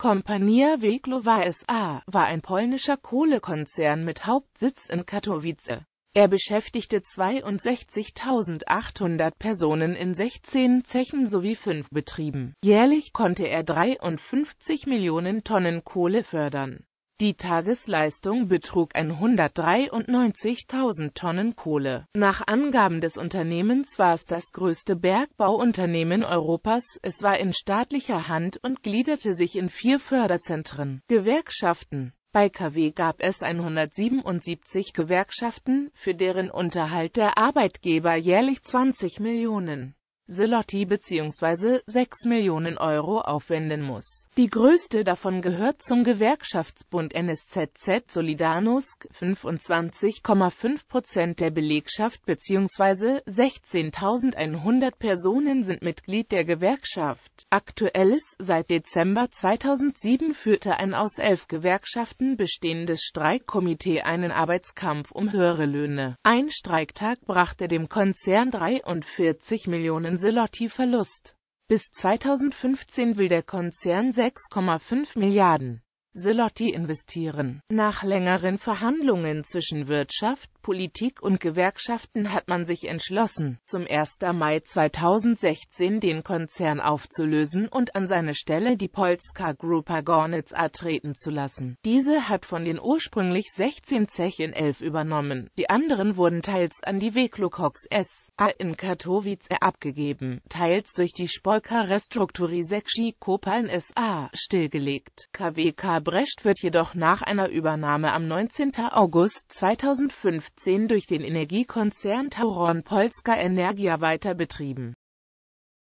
Kompania Weglowa S.A. war ein polnischer Kohlekonzern mit Hauptsitz in Katowice. Er beschäftigte 62.800 Personen in 16 Zechen sowie 5 Betrieben. Jährlich konnte er 53 Millionen Tonnen Kohle fördern die Tagesleistung betrug 193.000 Tonnen Kohle. Nach Angaben des Unternehmens war es das größte Bergbauunternehmen Europas, es war in staatlicher Hand und gliederte sich in vier Förderzentren, Gewerkschaften. Bei KW gab es 177 Gewerkschaften, für deren Unterhalt der Arbeitgeber jährlich 20 Millionen Zloty bzw. 6 Millionen Euro aufwenden muss. Die größte davon gehört zum Gewerkschaftsbund NSZZ Solidarnosc, 25,5 Prozent der Belegschaft bzw. 16.100 Personen sind Mitglied der Gewerkschaft. Aktuelles seit Dezember 2007 führte ein aus elf Gewerkschaften bestehendes Streikkomitee einen Arbeitskampf um höhere Löhne. Ein Streiktag brachte dem Konzern 43 Millionen Ancelotti-Verlust. Bis 2015 will der Konzern 6,5 Milliarden Zelotti investieren. Nach längeren Verhandlungen zwischen Wirtschaft, Politik und Gewerkschaften hat man sich entschlossen, zum 1. Mai 2016 den Konzern aufzulösen und an seine Stelle die Polska Grupa Gornica treten zu lassen. Diese hat von den ursprünglich 16 Zechen 11 übernommen. Die anderen wurden teils an die S. A. in Katowice abgegeben, teils durch die Spolka Restrukturisekschi Kopaln S.A. stillgelegt. KWK Brecht wird jedoch nach einer Übernahme am 19. August 2015 durch den Energiekonzern Tauron Polska Energia weiter betrieben